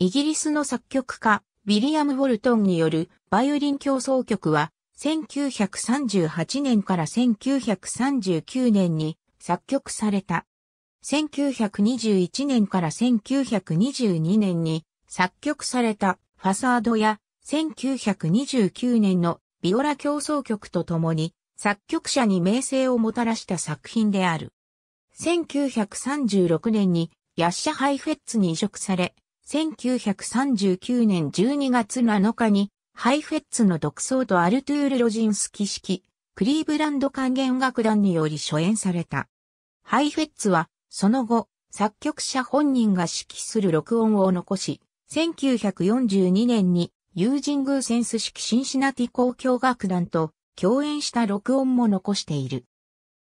イギリスの作曲家、ウィリアム・ウォルトンによるバイオリン競争曲は、1938年から1939年に作曲された。1921年から1922年に作曲されたファサードや1929年のビオラ競争曲とともに作曲者に名声をもたらした作品である。1936年にヤッシャハイフェッツに移植され、1939年12月7日に、ハイフェッツの独奏とアルトゥール・ロジンスキ式、クリーブランド管弦楽団により初演された。ハイフェッツは、その後、作曲者本人が指揮する録音を残し、1942年に、ユージン・グーセンス式シンシナティ交響楽団と共演した録音も残している。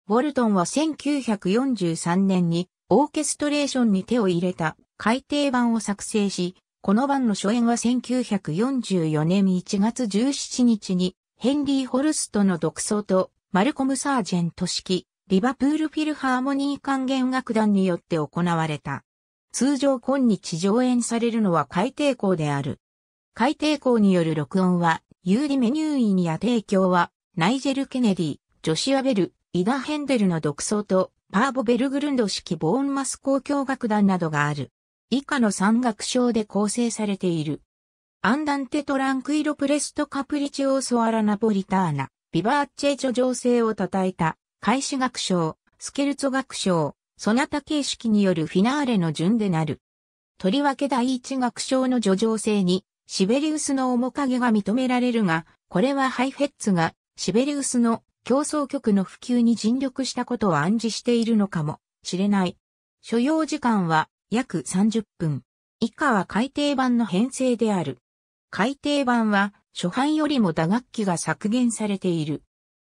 ウォルトンは1943年にオーケストレーションに手を入れた改訂版を作成し、この版の初演は1944年1月17日に、ヘンリー・ホルストの独奏と、マルコム・サージェント式、リバプール・フィルハーモニー管弦楽団によって行われた。通常今日上演されるのは海底校である。海底校による録音は、有利メニューイニや提供は、ナイジェル・ケネディ、ジョシュア・ベル、イダ・ヘンデルの独奏と、パーボ・ベルグルンド式ボーンマス公共楽団などがある。以下の三楽章で構成されている。アンダンテトランクイロプレストカプリチオーソアラナポリターナ、ビバーチェジョ情勢を称えた、開始学章、スケルツォ学章、そなた形式によるフィナーレの順でなる。とりわけ第一学章の叙情性に、シベリウスの面影が認められるが、これはハイフェッツが、シベリウスの競争曲の普及に尽力したことを暗示しているのかもしれない。所要時間は約30分。以下は改訂版の編成である。改訂版は初版よりも打楽器が削減されている。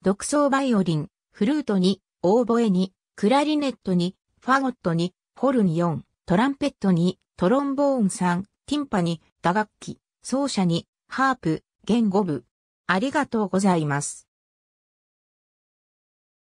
独奏バイオリン、フルートに、オーボエに、クラリネットに、ファゴットに、ホルン4、トランペットに、トロンボーン3、ティンパに、打楽器、奏者に、ハープ、弦5部。ありがとうございます。